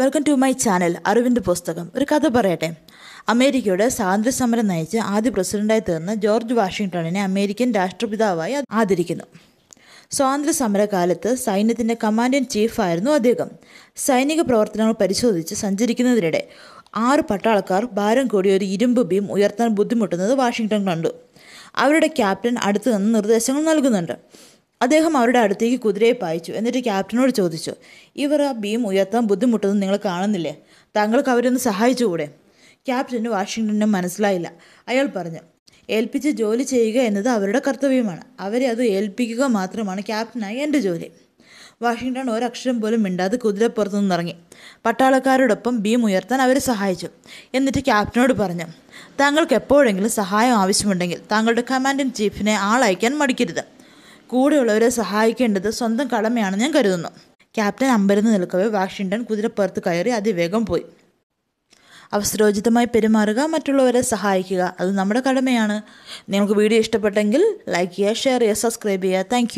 welcome to my channel അറിവിൻ്റെ പുസ്തകം ഒരു കഥ പറയട്ടെ അമേരിക്കയുടെ സ്വാതന്ത്ര്യ സമരം നയിച്ച് ആദ്യ പ്രസിഡന്റായി തീർന്ന ജോർജ് വാഷിങ്ടണിനെ അമേരിക്കൻ രാഷ്ട്രപിതാവായി ആദരിക്കുന്നു സ്വാതന്ത്ര്യ സമരകാലത്ത് സൈന്യത്തിൻ്റെ കമാൻഡ് ഇൻ ചീഫായിരുന്നു അദ്ദേഹം സൈനിക പ്രവർത്തനങ്ങൾ പരിശോധിച്ച് സഞ്ചരിക്കുന്നതിനിടെ ആറ് പട്ടാളക്കാർ ഭാരം കൂടിയ ഒരു ഇരുമ്പ് ബീം ഉയർത്താൻ ബുദ്ധിമുട്ടുന്നത് വാഷിങ്ടൺ കണ്ടു അവരുടെ ക്യാപ്റ്റൻ അടുത്തു നിന്ന് നിർദ്ദേശങ്ങൾ നൽകുന്നുണ്ട് അദ്ദേഹം അവരുടെ അടുത്തേക്ക് കുതിരയെ പായിച്ചു എന്നിട്ട് ക്യാപ്റ്റനോട് ചോദിച്ചു ഇവർ ആ ബീം ഉയർത്താൻ ബുദ്ധിമുട്ടെന്ന് നിങ്ങൾ കാണുന്നില്ലേ താങ്കൾക്ക് അവരൊന്ന് സഹായിച്ചുകൂടെ ക്യാപ്റ്റന് വാഷിങ്ടണിന് മനസ്സിലായില്ല അയാൾ പറഞ്ഞു ഏൽപ്പിച്ച് ജോലി ചെയ്യുക എന്നത് അവരുടെ കർത്തവ്യമാണ് അവരെ അത് ഏൽപ്പിക്കുക മാത്രമാണ് ക്യാപ്റ്റനായി എൻ്റെ ജോലി വാഷിങ്ടൺ ഒരക്ഷരം പോലും മിണ്ടാതെ കുതിരപ്പുറത്തു നിന്നിറങ്ങി പട്ടാളക്കാരോടൊപ്പം ബീം ഉയർത്താൻ അവരെ സഹായിച്ചു എന്നിട്ട് ക്യാപ്റ്റനോട് പറഞ്ഞു താങ്കൾക്ക് എപ്പോഴെങ്കിലും സഹായം ആവശ്യമുണ്ടെങ്കിൽ താങ്കളുടെ കമാൻഡൻ ചീഫിനെ ആളയക്കാൻ മടിക്കരുത് കൂടെയുള്ളവരെ സഹായിക്കേണ്ടത് സ്വന്തം കടമയാണെന്ന് ഞാൻ കരുതുന്നു ക്യാപ്റ്റൻ അമ്പരന്ന് നിൽക്കവേ വാഷിങ്ടൺ കുതിരപ്പുറത്ത് കയറി അതിവേഗം പോയി അവസരോചിതമായി പെരുമാറുക മറ്റുള്ളവരെ സഹായിക്കുക അത് നമ്മുടെ കടമയാണ് നിങ്ങൾക്ക് വീഡിയോ ഇഷ്ടപ്പെട്ടെങ്കിൽ ലൈക്ക് ചെയ്യുക ഷെയർ ചെയ്യുക സബ്സ്ക്രൈബ് ചെയ്യുക താങ്ക്